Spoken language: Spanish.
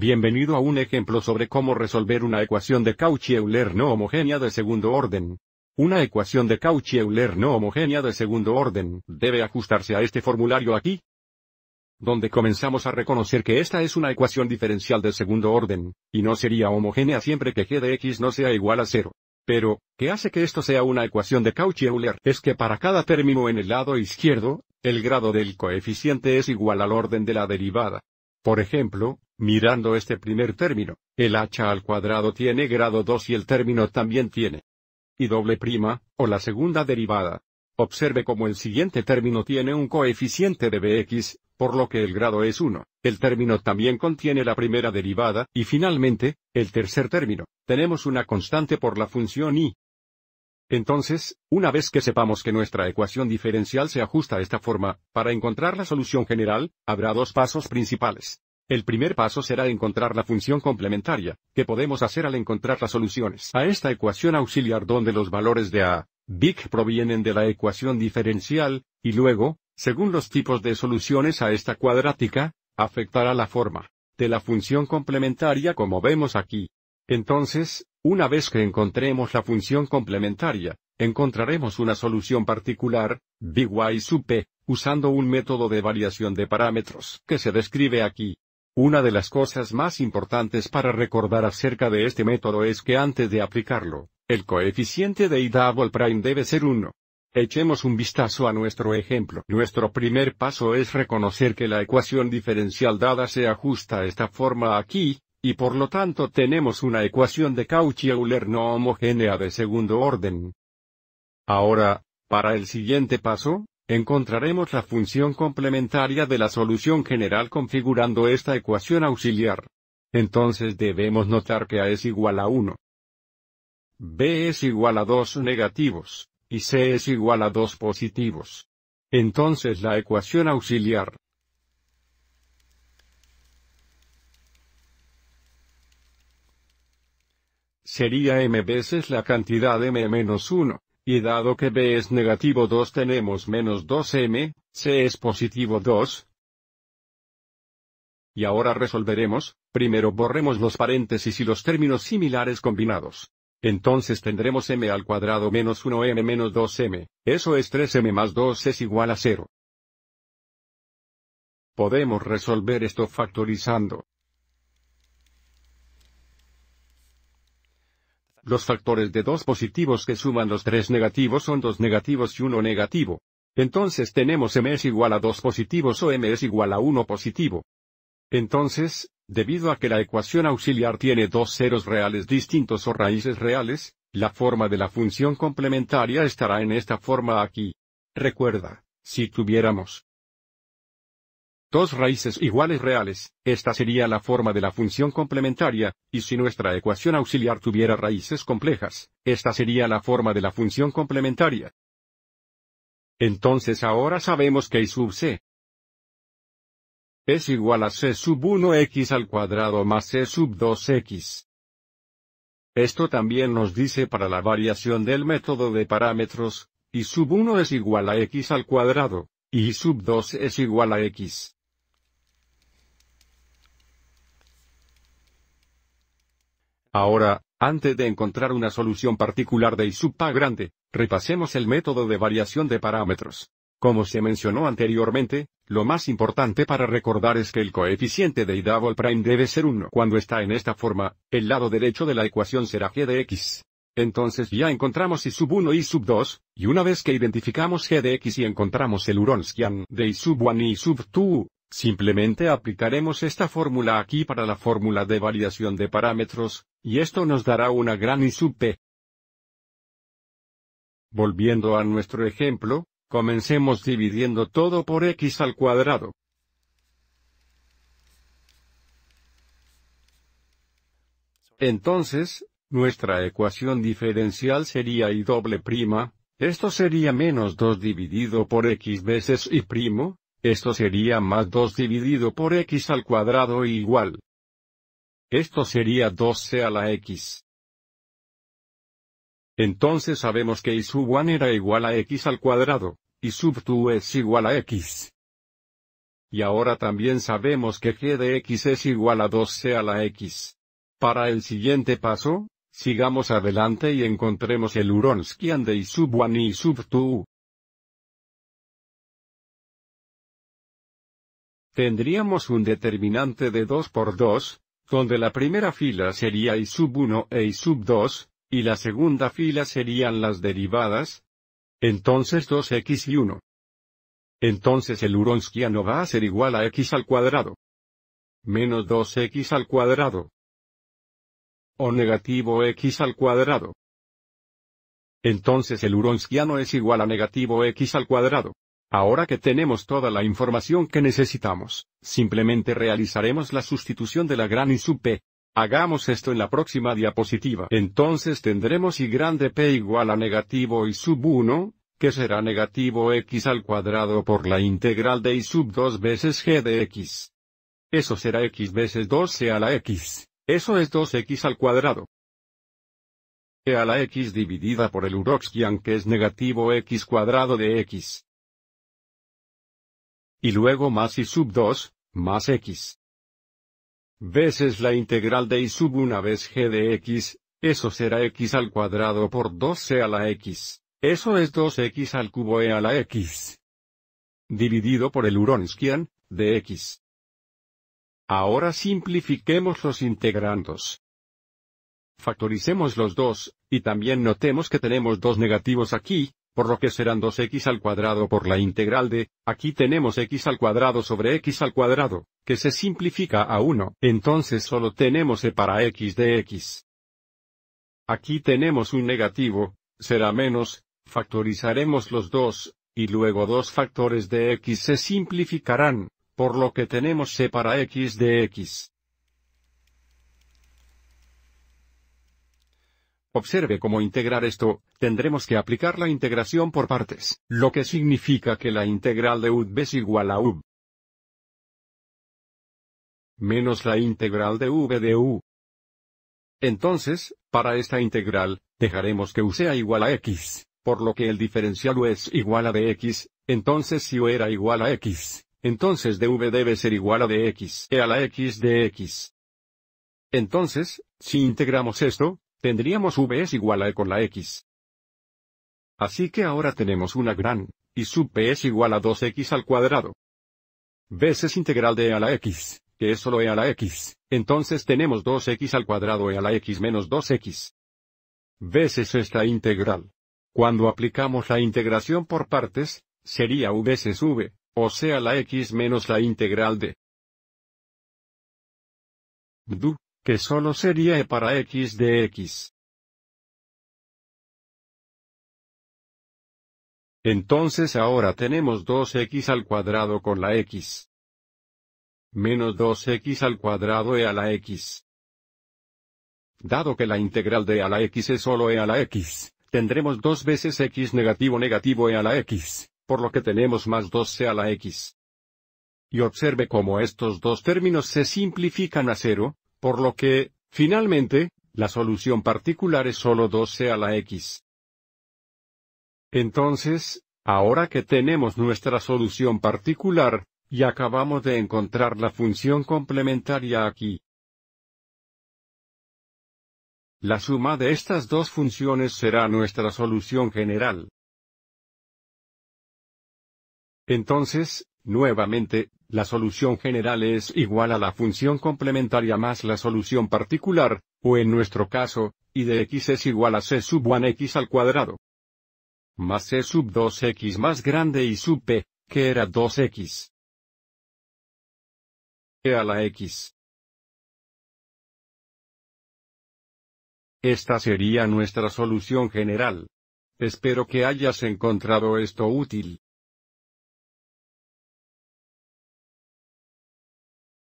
Bienvenido a un ejemplo sobre cómo resolver una ecuación de Cauchy-Euler no homogénea de segundo orden. Una ecuación de Cauchy-Euler no homogénea de segundo orden debe ajustarse a este formulario aquí, donde comenzamos a reconocer que esta es una ecuación diferencial de segundo orden, y no sería homogénea siempre que g de x no sea igual a cero. Pero, ¿qué hace que esto sea una ecuación de Cauchy-Euler? Es que para cada término en el lado izquierdo, el grado del coeficiente es igual al orden de la derivada. Por ejemplo, Mirando este primer término, el h al cuadrado tiene grado 2 y el término también tiene. Y doble prima, o la segunda derivada. Observe cómo el siguiente término tiene un coeficiente de bx, por lo que el grado es 1. El término también contiene la primera derivada, y finalmente, el tercer término. Tenemos una constante por la función y. Entonces, una vez que sepamos que nuestra ecuación diferencial se ajusta a esta forma, para encontrar la solución general, habrá dos pasos principales. El primer paso será encontrar la función complementaria, que podemos hacer al encontrar las soluciones a esta ecuación auxiliar donde los valores de A, Big provienen de la ecuación diferencial, y luego, según los tipos de soluciones a esta cuadrática, afectará la forma de la función complementaria como vemos aquí. Entonces, una vez que encontremos la función complementaria, encontraremos una solución particular, y sub p, usando un método de variación de parámetros que se describe aquí. Una de las cosas más importantes para recordar acerca de este método es que antes de aplicarlo, el coeficiente de I-double prime debe ser 1. Echemos un vistazo a nuestro ejemplo. Nuestro primer paso es reconocer que la ecuación diferencial dada se ajusta a esta forma aquí, y por lo tanto tenemos una ecuación de Cauchy-Euler no homogénea de segundo orden. Ahora, para el siguiente paso, Encontraremos la función complementaria de la solución general configurando esta ecuación auxiliar. Entonces debemos notar que A es igual a 1. B es igual a 2 negativos, y C es igual a 2 positivos. Entonces la ecuación auxiliar sería m veces la cantidad m menos 1. Y dado que B es negativo 2 tenemos menos 2m, C es positivo 2. Y ahora resolveremos, primero borremos los paréntesis y los términos similares combinados. Entonces tendremos m al cuadrado menos 1m menos 2m, eso es 3m más 2 es igual a 0. Podemos resolver esto factorizando, Los factores de dos positivos que suman los tres negativos son dos negativos y uno negativo. Entonces tenemos m es igual a dos positivos o m es igual a 1 positivo. Entonces, debido a que la ecuación auxiliar tiene dos ceros reales distintos o raíces reales, la forma de la función complementaria estará en esta forma aquí. Recuerda, si tuviéramos dos raíces iguales reales, esta sería la forma de la función complementaria, y si nuestra ecuación auxiliar tuviera raíces complejas, esta sería la forma de la función complementaria. Entonces ahora sabemos que y sub c es igual a c sub 1x al cuadrado más c sub 2x. Esto también nos dice para la variación del método de parámetros, y sub 1 es igual a x al cuadrado, y sub 2 es igual a x. Ahora, antes de encontrar una solución particular de I sub A grande, repasemos el método de variación de parámetros. Como se mencionó anteriormente, lo más importante para recordar es que el coeficiente de I double prime debe ser 1. Cuando está en esta forma, el lado derecho de la ecuación será g de x. Entonces ya encontramos I sub 1 y sub 2, y una vez que identificamos g de x y encontramos el Uronskian de I sub 1 y sub 2, simplemente aplicaremos esta fórmula aquí para la fórmula de variación de parámetros, y esto nos dará una gran P. Volviendo a nuestro ejemplo, comencemos dividiendo todo por x al cuadrado. Entonces, nuestra ecuación diferencial sería y doble prima, esto sería menos 2 dividido por x veces y primo, esto sería más 2 dividido por x al cuadrado igual. Esto sería 12 a la x. Entonces sabemos que y sub 1 era igual a x al cuadrado, y sub 2 es igual a x. Y ahora también sabemos que g de x es igual a 12 a la x. Para el siguiente paso, sigamos adelante y encontremos el Uronskian de y sub 1 y sub 2. Tendríamos un determinante de 2 por 2, donde la primera fila sería y sub 1 e y sub 2, y la segunda fila serían las derivadas. Entonces 2x y 1. Entonces el Uronskiano va a ser igual a x al cuadrado. Menos 2x al cuadrado. O negativo x al cuadrado. Entonces el Uronskiano es igual a negativo x al cuadrado. Ahora que tenemos toda la información que necesitamos, simplemente realizaremos la sustitución de la gran y sub p. Hagamos esto en la próxima diapositiva. Entonces tendremos y grande p igual a negativo y sub 1, que será negativo x al cuadrado por la integral de y sub 2 veces g de x. Eso será x veces 2 a la x, eso es 2x al cuadrado. E a la x dividida por el uroxian que es negativo x cuadrado de x y luego más y sub 2, más x. Veces la integral de y sub una vez g de x, eso será x al cuadrado por 2c e a la x, eso es 2x al cubo e a la x. Dividido por el Uronskian, de x. Ahora simplifiquemos los integrandos. Factoricemos los dos, y también notemos que tenemos dos negativos aquí, por lo que serán 2x al cuadrado por la integral de, aquí tenemos x al cuadrado sobre x al cuadrado, que se simplifica a 1, entonces solo tenemos e para x de x. Aquí tenemos un negativo, será menos, factorizaremos los dos, y luego dos factores de x se simplificarán, por lo que tenemos e para x de x. Observe cómo integrar esto, tendremos que aplicar la integración por partes, lo que significa que la integral de u es igual a U menos la integral de V de U. Entonces, para esta integral, dejaremos que U sea igual a X, por lo que el diferencial U es igual a dx, entonces si U era igual a X, entonces dv debe ser igual a dx e a la X de X. Entonces, si integramos esto, tendríamos v es igual a e con la x. Así que ahora tenemos una gran, y sub p es igual a 2x al cuadrado. Veces integral de e a la x, que es solo e a la x, entonces tenemos 2x al cuadrado e a la x menos 2x. Veces esta integral. Cuando aplicamos la integración por partes, sería v veces v, o sea la x menos la integral de du que solo sería E para X de X. Entonces ahora tenemos 2x al cuadrado con la x. Menos 2x al cuadrado e a la x. Dado que la integral de e a la x es solo e a la x, tendremos dos veces x negativo negativo e a la x, por lo que tenemos más 2 e a la x. Y observe cómo estos dos términos se simplifican a cero, por lo que, finalmente, la solución particular es solo 12 a la x. Entonces, ahora que tenemos nuestra solución particular, y acabamos de encontrar la función complementaria aquí. La suma de estas dos funciones será nuestra solución general. Entonces, nuevamente, la solución general es igual a la función complementaria más la solución particular, o en nuestro caso, y de x es igual a c sub 1x al cuadrado. Más c sub 2x más grande y sub p, que era 2x. E a la x. Esta sería nuestra solución general. Espero que hayas encontrado esto útil.